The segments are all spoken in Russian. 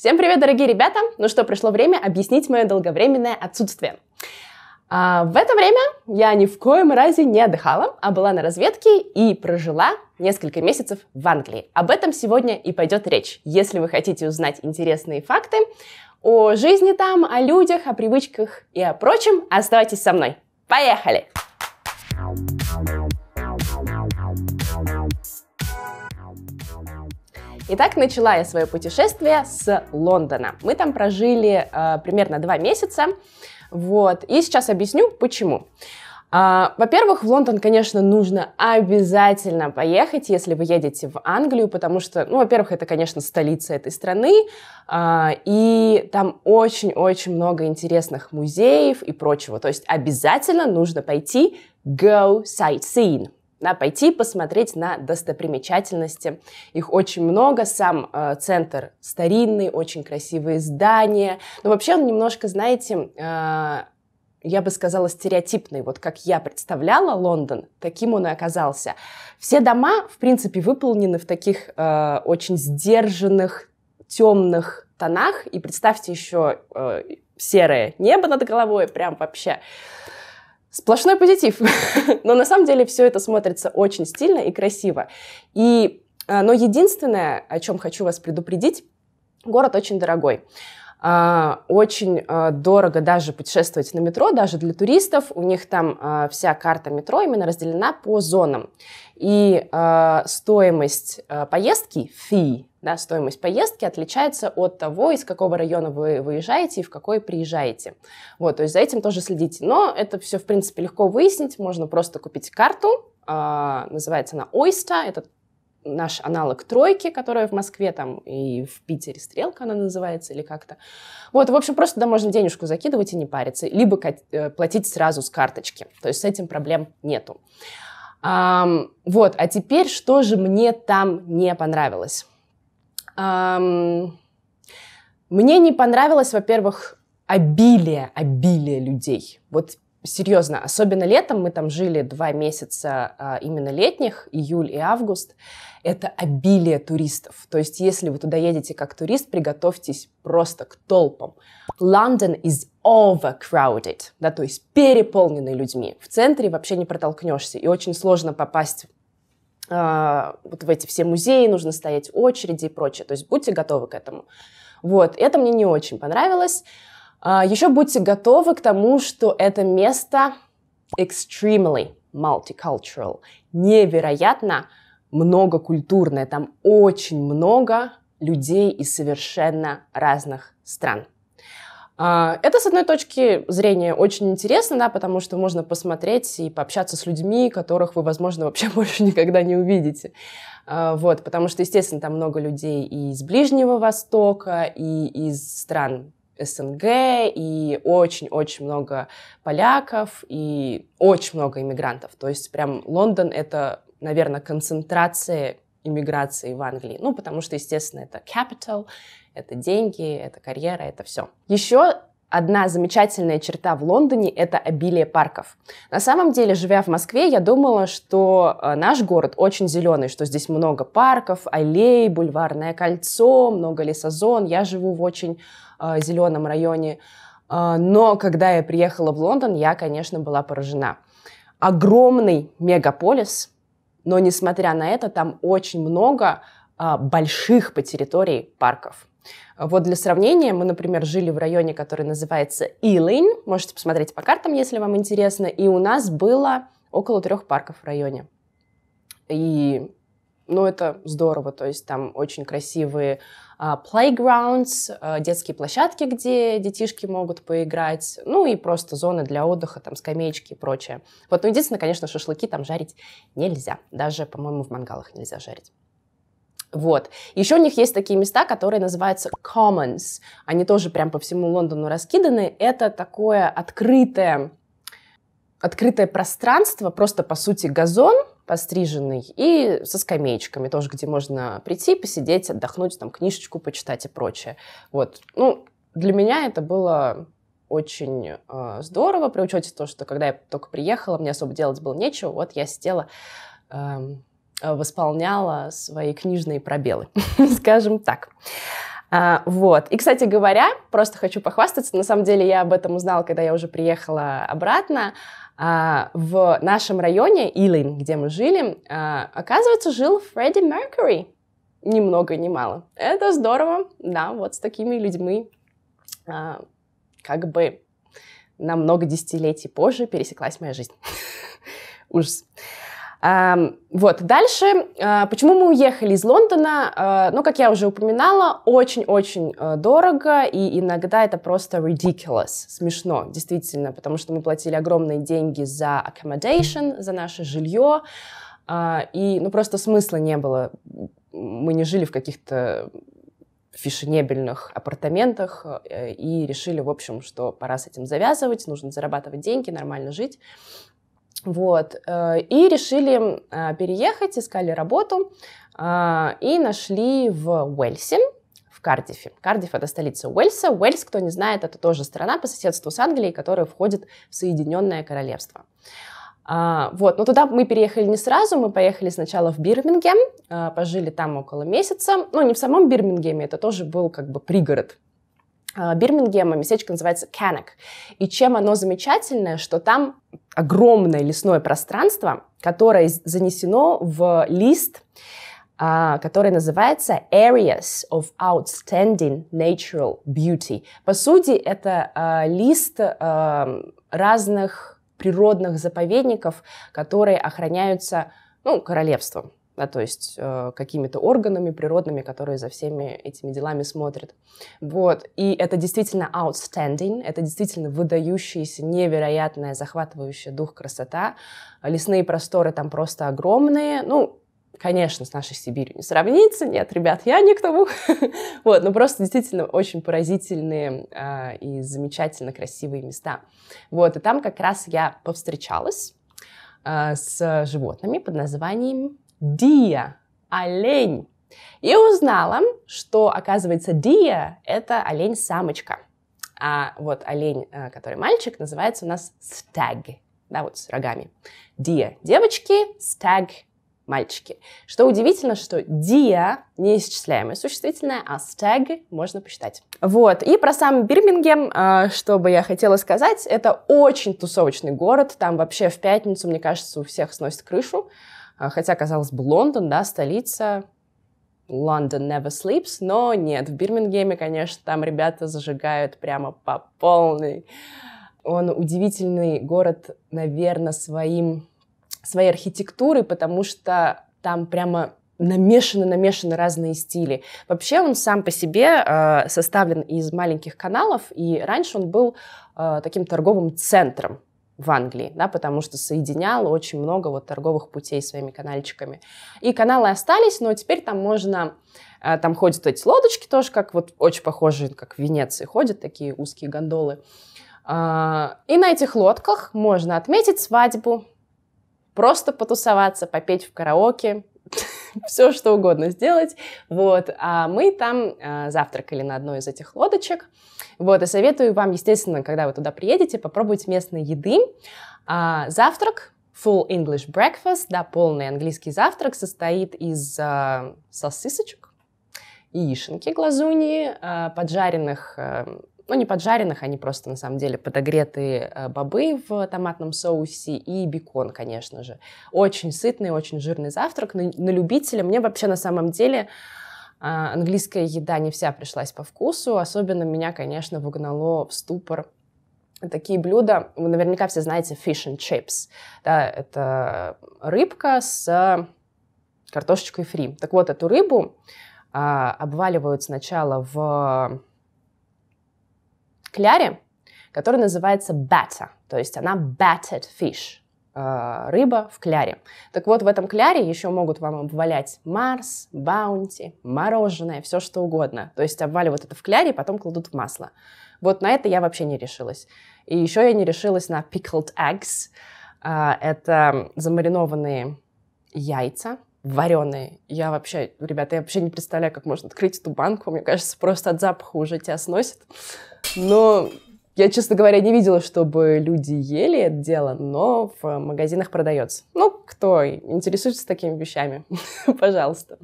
Всем привет, дорогие ребята! Ну что, пришло время объяснить мое долговременное отсутствие. А, в это время я ни в коем разе не отдыхала, а была на разведке и прожила несколько месяцев в Англии. Об этом сегодня и пойдет речь. Если вы хотите узнать интересные факты о жизни там, о людях, о привычках и о прочем, оставайтесь со мной. Поехали! Поехали! Итак, начала я свое путешествие с Лондона. Мы там прожили э, примерно два месяца. Вот. И сейчас объясню, почему. А, во-первых, в Лондон, конечно, нужно обязательно поехать, если вы едете в Англию, потому что, ну, во-первых, это, конечно, столица этой страны, а, и там очень-очень много интересных музеев и прочего. То есть обязательно нужно пойти go sightseeing да, пойти посмотреть на достопримечательности. Их очень много, сам э, центр старинный, очень красивые здания. Но вообще он немножко, знаете, э, я бы сказала, стереотипный. Вот как я представляла Лондон, таким он и оказался. Все дома, в принципе, выполнены в таких э, очень сдержанных, темных тонах. И представьте еще э, серое небо над головой, прям вообще. Сплошной позитив. Но на самом деле все это смотрится очень стильно и красиво. И, э, но единственное, о чем хочу вас предупредить, город очень дорогой. А, очень а, дорого даже путешествовать на метро, даже для туристов. У них там а, вся карта метро именно разделена по зонам. И стоимость поездки, fee, да, стоимость поездки отличается от того, из какого района вы выезжаете и в какой приезжаете. Вот, то есть за этим тоже следите. Но это все, в принципе, легко выяснить. Можно просто купить карту, называется она Oyster, это наш аналог тройки, которая в Москве там и в Питере стрелка она называется или как-то. Вот, в общем, просто туда можно денежку закидывать и не париться, либо э, платить сразу с карточки. То есть с этим проблем нету. А, вот, а теперь что же мне там не понравилось? А, мне не понравилось, во-первых, обилие, обилие людей. Вот серьезно, особенно летом, мы там жили два месяца а, именно летних, июль и август, это обилие туристов. То есть, если вы туда едете как турист, приготовьтесь просто к толпам. London is overcrowded, да, то есть переполненный людьми. В центре вообще не протолкнешься, и очень сложно попасть э, вот в эти все музеи, нужно стоять очереди и прочее. То есть будьте готовы к этому. Вот, это мне не очень понравилось. А, Еще будьте готовы к тому, что это место extremely multicultural, невероятно многокультурное. Там очень много людей из совершенно разных стран. А, это, с одной точки зрения, очень интересно, да, потому что можно посмотреть и пообщаться с людьми, которых вы, возможно, вообще больше никогда не увидите. А, вот, потому что, естественно, там много людей и из Ближнего Востока, и из стран СНГ, и очень-очень много поляков, и очень много иммигрантов. То есть прям Лондон — это, наверное, концентрация иммиграции в Англии. Ну, потому что, естественно, это capital, это деньги, это карьера, это все. Еще одна замечательная черта в Лондоне – это обилие парков. На самом деле, живя в Москве, я думала, что э, наш город очень зеленый, что здесь много парков, аллей, бульварное кольцо, много лесозон. Я живу в очень э, зеленом районе. Э, но когда я приехала в Лондон, я, конечно, была поражена. Огромный мегаполис, но несмотря на это, там очень много э, больших по территории парков. Вот для сравнения, мы, например, жили в районе, который называется Илайн. Можете посмотреть по картам, если вам интересно. И у нас было около трех парков в районе. И ну, это здорово, то есть там очень красивые uh, playgrounds, uh, детские площадки, где детишки могут поиграть, ну, и просто зоны для отдыха, там, скамеечки и прочее. Вот, ну, единственное, конечно, шашлыки там жарить нельзя, даже, по-моему, в мангалах нельзя жарить. Вот. Еще у них есть такие места, которые называются commons. Они тоже прям по всему Лондону раскиданы. Это такое открытое, открытое пространство, просто, по сути, газон, постриженный, и со скамеечками тоже, где можно прийти, посидеть, отдохнуть, там, книжечку почитать и прочее. Вот. Ну, для меня это было очень э, здорово, при учете того, что когда я только приехала, мне особо делать было нечего, вот я сидела, э, восполняла свои книжные пробелы, скажем так. А, вот. И, кстати говоря, просто хочу похвастаться, на самом деле я об этом узнала, когда я уже приехала обратно, а, в нашем районе, Илайн, где мы жили, а, оказывается, жил Фредди Меркьюри. Ни много, ни мало. Это здорово, да, вот с такими людьми а, как бы на много десятилетий позже пересеклась моя жизнь. Ужас. Эм, вот, дальше, э, почему мы уехали из Лондона? Э, ну, как я уже упоминала, очень-очень э, дорого, и иногда это просто ridiculous, смешно, действительно, потому что мы платили огромные деньги за accommodation, за наше жилье, и, ну, просто смысла не было. Мы не жили в каких-то фешенебельных апартаментах и решили, в общем, что пора с этим завязывать, нужно зарабатывать деньги, нормально жить. Вот. Э, и решили э, переехать, искали работу э, и нашли в Уэльсе, в Кардифе. Кардиф – это столица Уэльса. Уэльс, кто не знает, это тоже страна по соседству с Англией, которая входит в Соединенное Королевство. А, вот, но туда мы переехали не сразу, мы поехали сначала в Бирмингем, пожили там около месяца, но ну, не в самом Бирмингеме, это тоже был как бы пригород Э, Бирмингема, местечко называется Кенек. И чем оно замечательное, что там огромное лесное пространство, которое занесено в лист, а, который называется Areas of Outstanding Natural Beauty. По сути, это э, лист э, разных природных заповедников, которые охраняются ну, королевством да, то есть э, какими-то органами природными, которые за всеми этими делами смотрят. Вот, и это действительно outstanding, это действительно выдающаяся, невероятная, захватывающая дух красота. Лесные просторы там просто огромные, ну, конечно, с нашей Сибирью не сравнится. Нет, ребят, я не к тому. вот, но просто действительно очень поразительные э, и замечательно красивые места. Вот, и там как раз я повстречалась а, с животными под названием dia – олень. И узнала, что, оказывается, dia – это олень-самочка. А вот олень, э, который мальчик, называется у нас стаг, да, вот с рогами. Dia – девочки, стаг, мальчики. Что удивительно, что dia – неисчисляемое существительное, а стаг можно посчитать. Вот, и про сам Бирмингем, э, что бы я хотела сказать, это очень тусовочный город, там вообще в пятницу, мне кажется, у всех сносит крышу. А, хотя, казалось бы, Лондон, да, столица, London Never Sleeps, но нет, в Бирмингеме, конечно, там ребята зажигают прямо по полной. Он удивительный город, наверное, своим, своей архитектурой, потому что там прямо намешаны-намешаны разные стили. Вообще он сам по себе а, составлен из маленьких каналов, и раньше он был а, таким торговым центром в Англии, да, потому что соединял очень много вот торговых путей своими канальчиками. И каналы остались, но теперь там можно, э, там ходят эти лодочки тоже, как вот очень похожие, как в Венеции ходят такие узкие гондолы. А, и на этих лодках можно отметить свадьбу, просто потусоваться, попеть в караоке, все что угодно сделать. Вот. А мы там а, завтракали на одной из этих лодочек. Вот. И советую вам, естественно, когда вы туда приедете, попробовать местной еды. А, завтрак, full English breakfast, да, полный английский завтрак состоит из а, сосисочек, яишенки глазуни, э, поджаренных ну, не поджаренных, они просто, на самом деле, подогретые э, бобы в томатном соусе и бекон, конечно же. Очень сытный, очень жирный завтрак на, на любителя. Мне вообще, на самом деле, а, английская еда не вся пришлась по вкусу. Особенно меня, конечно, выгнало в ступор такие блюда. Вы наверняка все знаете fish and chips. Да, это рыбка с картошечкой фри. Так вот, эту рыбу а, обваливают сначала в кляре, который называется batter, то есть она battered fish, э, рыба в кляре. Так вот, в этом кляре еще могут вам обвалять Марс, баунти, мороженое, все что угодно. То есть обваливают это в кляре и потом кладут в масло. Вот на это я вообще не решилась. И еще я не решилась на pickled eggs. Э, это замаринованные яйца, вареные. Я вообще, ребята, я вообще не представляю, как можно открыть эту банку. Мне кажется, просто от запаха уже тебя сносит. Но я, честно говоря, не видела, чтобы люди ели это дело, но в магазинах продается. Ну, кто интересуется такими вещами, пожалуйста.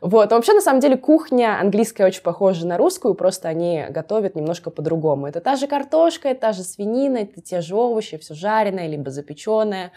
Вот. А вообще, на самом деле, кухня английская очень похожа на русскую, просто они готовят немножко по-другому. Это та же картошка, это та же свинина, это те же овощи, все жареное, либо запеченное.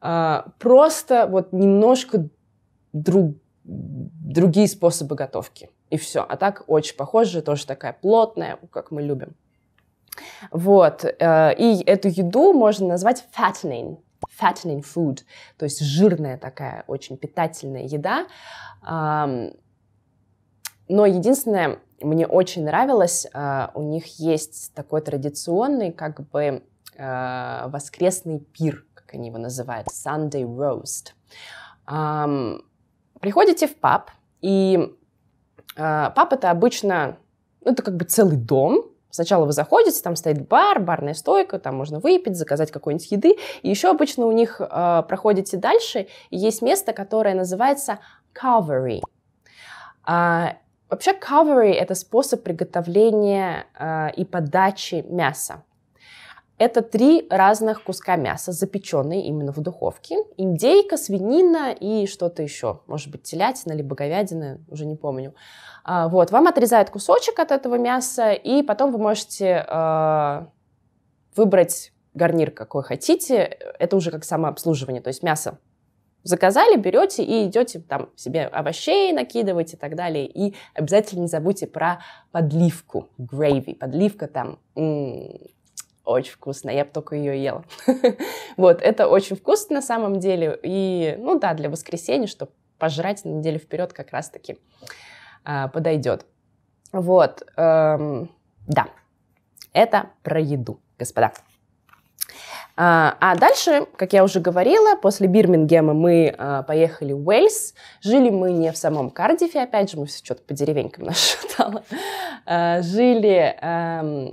А, просто вот немножко друг, другие способы готовки. И все. А так очень похоже, тоже такая плотная, как мы любим. Вот. Э, и эту еду можно назвать fattening. Fattening food. То есть жирная такая, очень питательная еда. Но единственное, мне очень нравилось, э, у них есть такой традиционный, как бы, э, воскресный пир, как они его называют, Sunday roast. Приходите в паб, и э, паб это обычно, ну, это как бы целый дом. Сначала вы заходите, там стоит бар, барная стойка, там можно выпить, заказать какой-нибудь еды. И еще обычно у них э, проходите дальше, и есть место, которое называется covery. А, вообще covery это способ приготовления э, и подачи мяса. Это три разных куска мяса, запеченные именно в духовке. Индейка, свинина и что-то еще. Может быть, телятина либо говядина, уже не помню. А, вот, вам отрезают кусочек от этого мяса, и потом вы можете э, выбрать гарнир, какой хотите. Это уже как самообслуживание, то есть мясо заказали, берете и идете там себе овощей накидывать и так далее. И обязательно не забудьте про подливку, gravy. Подливка там м- очень вкусно, я бы только ее ела. вот, это очень вкусно на самом деле. И, ну да, для воскресенья, чтобы пожрать на неделю вперед как раз-таки а, подойдет. Вот, эм, да, это про еду, господа. А, а, дальше, как я уже говорила, после Бирмингема мы а, поехали в Уэльс. Жили мы не в самом Кардифе, опять же, мы все что-то по деревенькам нас жили эм,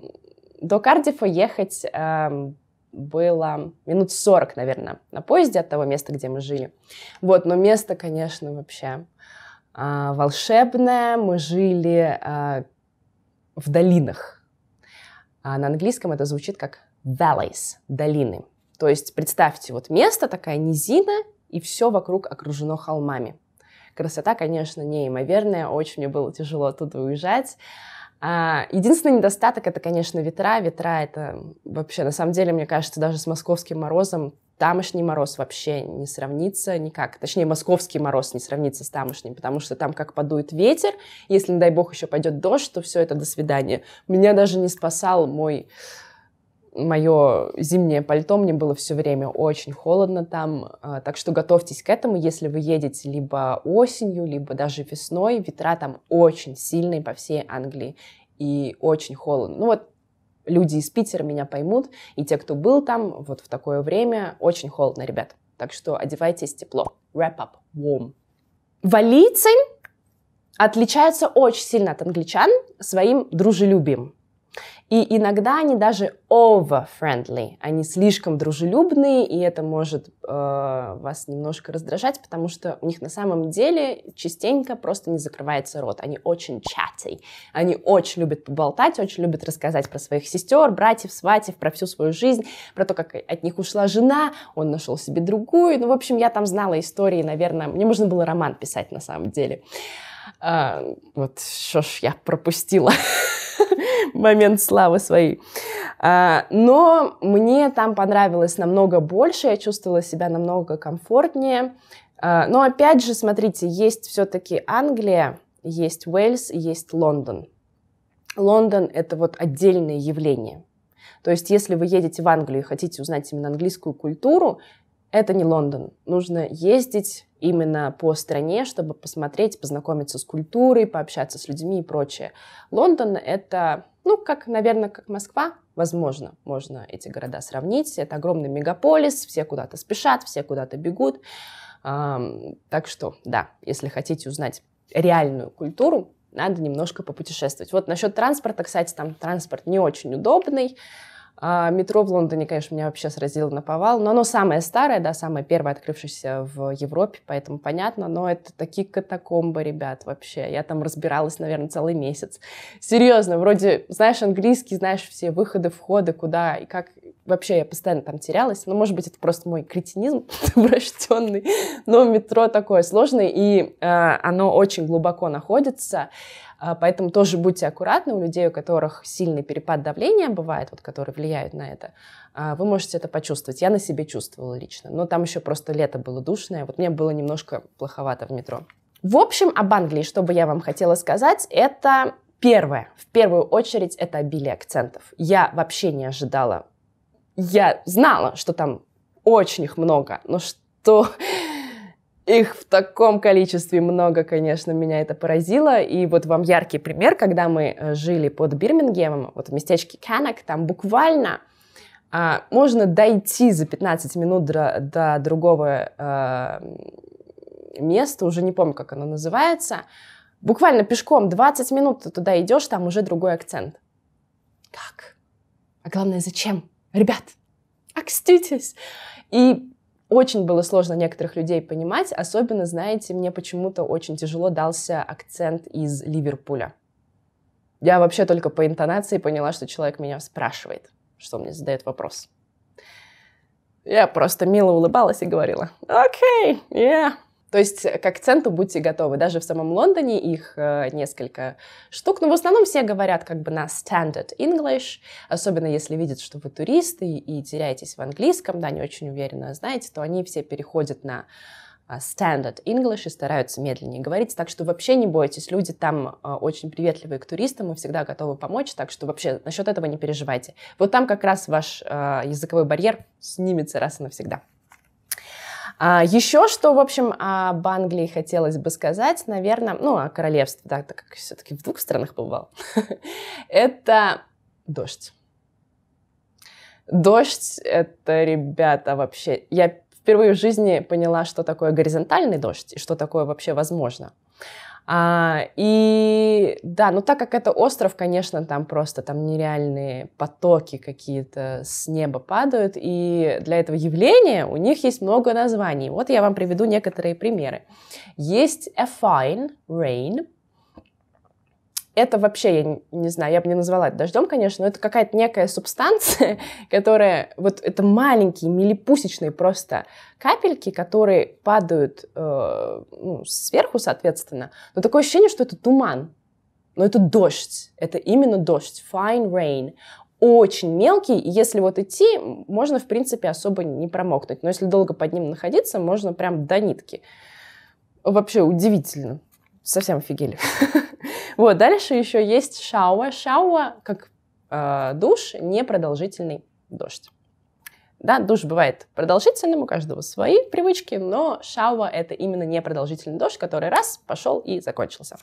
до Кардифа ехать э, было минут 40, наверное, на поезде от того места, где мы жили. Вот, но место, конечно, вообще э, волшебное. Мы жили э, в долинах. А на английском это звучит как valleys, долины. То есть представьте, вот место, такая низина, и все вокруг окружено холмами. Красота, конечно, неимоверная, очень мне было тяжело оттуда уезжать. А, единственный недостаток это, конечно, ветра. Ветра это вообще, на самом деле, мне кажется, даже с московским морозом тамошний мороз вообще не сравнится никак. Точнее, московский мороз не сравнится с тамошним, потому что там как подует ветер, если, не дай бог, еще пойдет дождь, то все это до свидания. Меня даже не спасал мой мое зимнее пальто, мне было все время очень холодно там, а, так что готовьтесь к этому, если вы едете либо осенью, либо даже весной, ветра там очень сильные по всей Англии и очень холодно. Ну вот люди из Питера меня поймут, и те, кто был там вот в такое время, очень холодно, ребят. Так что одевайтесь тепло. Wrap up, warm. Валийцы отличаются очень сильно от англичан своим дружелюбием. И иногда они даже over-friendly, они слишком дружелюбные, и это может э, вас немножко раздражать, потому что у них на самом деле частенько просто не закрывается рот. Они очень чатty, они очень любят поболтать, очень любят рассказать про своих сестер, братьев, сватьев, про всю свою жизнь, про то, как от них ушла жена, он нашел себе другую. Ну, в общем, я там знала истории, наверное, мне можно было роман писать на самом деле. А, вот что ж я пропустила. момент славы своей. А, но мне там понравилось намного больше, я чувствовала себя намного комфортнее. А, но опять же, смотрите, есть все-таки Англия, есть Уэльс, есть Лондон. Лондон — это вот отдельное явление. То есть, если вы едете в Англию и хотите узнать именно английскую культуру, это не Лондон. Нужно ездить именно по стране, чтобы посмотреть, познакомиться с культурой, пообщаться с людьми и прочее. Лондон — это, ну, как, наверное, как Москва, возможно, можно эти города сравнить. Это огромный мегаполис, все куда-то спешат, все куда-то бегут. Так что, да, если хотите узнать реальную культуру, надо немножко попутешествовать. Вот насчет транспорта, кстати, там транспорт не очень удобный, а метро в Лондоне, конечно, меня вообще сразило на повал, но оно самое старое, да, самое первое открывшееся в Европе, поэтому понятно, но это такие катакомбы, ребят, вообще. Я там разбиралась, наверное, целый месяц. Серьезно, вроде знаешь английский, знаешь все выходы, входы, куда и как. Вообще я постоянно там терялась, но, ну, может быть, это просто мой кретинизм врожденный, но метро такое сложное, и э, оно очень глубоко находится. А, поэтому тоже будьте аккуратны. У людей, у которых сильный перепад давления бывает, вот, которые влияют на это, а, вы можете это почувствовать. Я на себе чувствовала лично. Но там еще просто лето было душное. Вот мне было немножко плоховато в метро. В общем, об Англии, что бы я вам хотела сказать, это первое. В первую очередь это обилие акцентов. Я вообще не ожидала. Я знала, что там очень их много, но что их в таком количестве много, конечно, меня это поразило. И вот вам яркий пример, когда мы э, жили под Бирмингемом, вот в местечке Канак, там буквально а, можно дойти за 15 минут до, до другого а, места, уже не помню, как оно называется. Буквально пешком 20 минут ты туда идешь, там уже другой акцент. Как? А главное, зачем? Ребят, окститесь! И очень было сложно некоторых людей понимать, особенно, знаете, мне почему-то очень тяжело дался акцент из Ливерпуля. Я вообще только по интонации поняла, что человек меня спрашивает, что мне задает вопрос. Я просто мило улыбалась и говорила, окей, okay, yeah, то есть э, к акценту будьте готовы. Даже в самом Лондоне их э, несколько штук. Но в основном все говорят как бы на standard English, особенно если видят, что вы туристы и теряетесь в английском, да, не очень уверенно знаете, то они все переходят на а, standard English и стараются медленнее говорить, так что вообще не бойтесь, люди там а, очень приветливые к туристам и всегда готовы помочь, так что вообще насчет этого не переживайте. Вот там как раз ваш а, языковой барьер снимется раз и навсегда. А, еще что, в общем, об Англии хотелось бы сказать, наверное, ну, о королевстве, да, так как все-таки в двух странах побывал. Это дождь. Дождь — это, ребята, вообще... Я впервые в жизни поняла, что такое горизонтальный дождь и что такое вообще возможно. А, и да, ну так как это остров, конечно, там просто там нереальные потоки какие-то с неба падают, и для этого явления у них есть много названий. Вот я вам приведу некоторые примеры. Есть affine rain, это вообще, я не знаю, я бы не назвала это дождем, конечно, но это какая-то некая субстанция, которая, вот это маленькие, милипусечные просто капельки, которые падают э, ну, сверху, соответственно. Но такое ощущение, что это туман, но это дождь, это именно дождь, fine rain. Очень мелкий, и если вот идти, можно, в принципе, особо не промокнуть. Но если долго под ним находиться, можно прям до нитки. Вообще удивительно. Совсем офигели. Вот, дальше еще есть шауа. Шауа, как э, душ, непродолжительный дождь. Да, душ бывает продолжительным, у каждого свои привычки, но шауа — это именно непродолжительный дождь, который раз, пошел и закончился.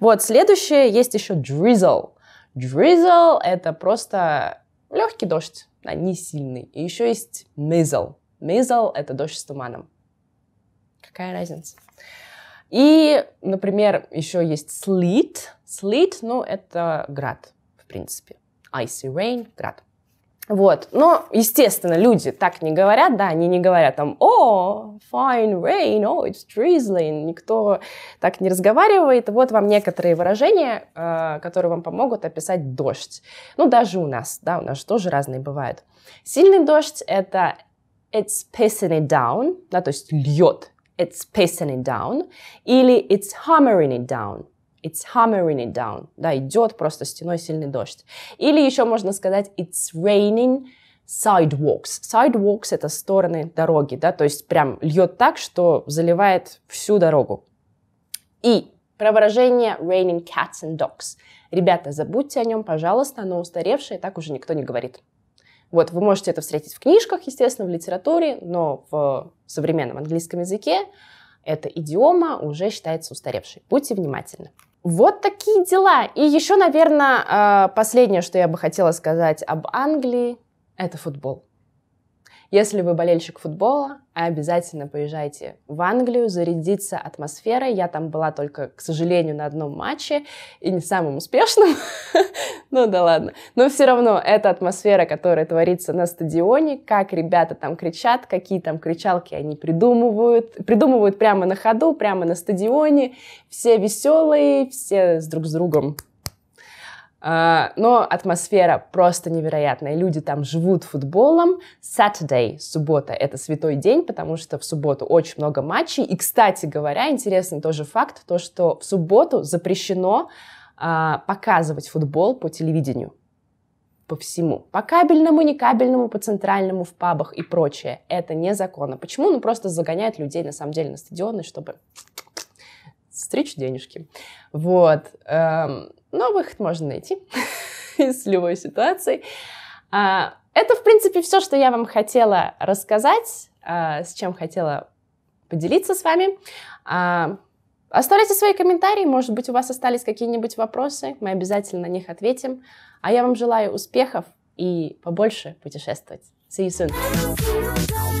Вот, следующее есть еще drizzle. Drizzle — это просто легкий дождь, да, не сильный. И еще есть мизл. Мизл — это дождь с туманом. Какая разница? И, например, еще есть sleet. Sleet, ну, это град, в принципе. Icy rain, град. Вот. Но, естественно, люди так не говорят, да, они не говорят там «О, fine rain», «О, it's drizzling», никто так не разговаривает. Вот вам некоторые выражения, э, которые вам помогут описать дождь. Ну, даже у нас, да, у нас же тоже разные бывают. Сильный дождь — это «it's pissing it down», да, то есть льет, It's pissing it down. Или it's hammering it down. It's hammering it down. Да, идет просто стеной сильный дождь. Или еще можно сказать it's raining sidewalks. Sidewalks — это стороны дороги, да, то есть прям льет так, что заливает всю дорогу. И про выражение raining cats and dogs. Ребята, забудьте о нем, пожалуйста, оно устаревшее, так уже никто не говорит. Вот, вы можете это встретить в книжках, естественно, в литературе, но в современном английском языке эта идиома уже считается устаревшей. Будьте внимательны. Вот такие дела. И еще, наверное, а, последнее, что я бы хотела сказать об Англии, это футбол. Если вы болельщик футбола, обязательно поезжайте в Англию, зарядиться атмосферой. Я там была только, к сожалению, на одном матче, и не самым успешным. Ну да ладно. Но все равно эта атмосфера, которая творится на стадионе, как ребята там кричат, какие там кричалки они придумывают. Придумывают прямо на ходу, прямо на стадионе. Все веселые, все с друг с другом а, но атмосфера просто невероятная. Люди там живут футболом. Saturday, суббота, это святой день, потому что в субботу очень много матчей. И, кстати говоря, интересный тоже факт, то, что в субботу запрещено а, показывать футбол по телевидению. По всему. По кабельному, не кабельному, по центральному, в пабах и прочее. Это незаконно. Почему? Ну, просто загоняют людей, на самом деле, на стадионы, чтобы стричь денежки. Вот. Эм, но выход можно найти из любой ситуации. А, это, в принципе, все, что я вам хотела рассказать, а, с чем хотела поделиться с вами. А, оставляйте свои комментарии, может быть, у вас остались какие-нибудь вопросы, мы обязательно на них ответим. А я вам желаю успехов и побольше путешествовать. See you soon!